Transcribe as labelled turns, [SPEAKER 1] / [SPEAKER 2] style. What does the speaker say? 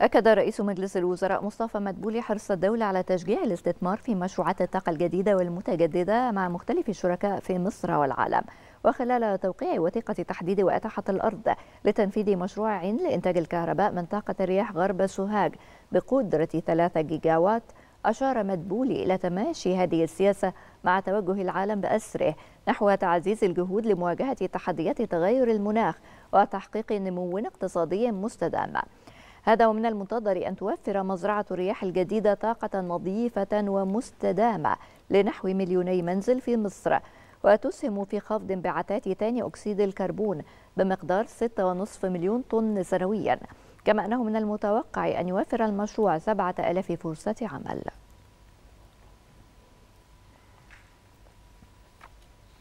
[SPEAKER 1] أكد رئيس مجلس الوزراء مصطفى مدبولي حرص الدولة على تشجيع الاستثمار في مشروعات الطاقة الجديدة والمتجددة مع مختلف الشركاء في مصر والعالم وخلال توقيع وثيقة تحديد وإتاحة الأرض لتنفيذ مشروع عين لإنتاج الكهرباء من طاقة الرياح غرب سوهاج بقدرة 3 جيجاوات أشار مدبولي إلى تماشي هذه السياسة مع توجه العالم بأسره نحو تعزيز الجهود لمواجهة تحديات تغير المناخ وتحقيق نمو اقتصادي مستدام هذا ومن المنتظر أن توفر مزرعة الرياح الجديدة طاقة نظيفة ومستدامة لنحو مليوني منزل في مصر وتسهم في خفض انبعاثات ثاني أكسيد الكربون بمقدار 6.5 مليون طن سنوياً كما أنه من المتوقع أن يوفر المشروع 7000 فرصة عمل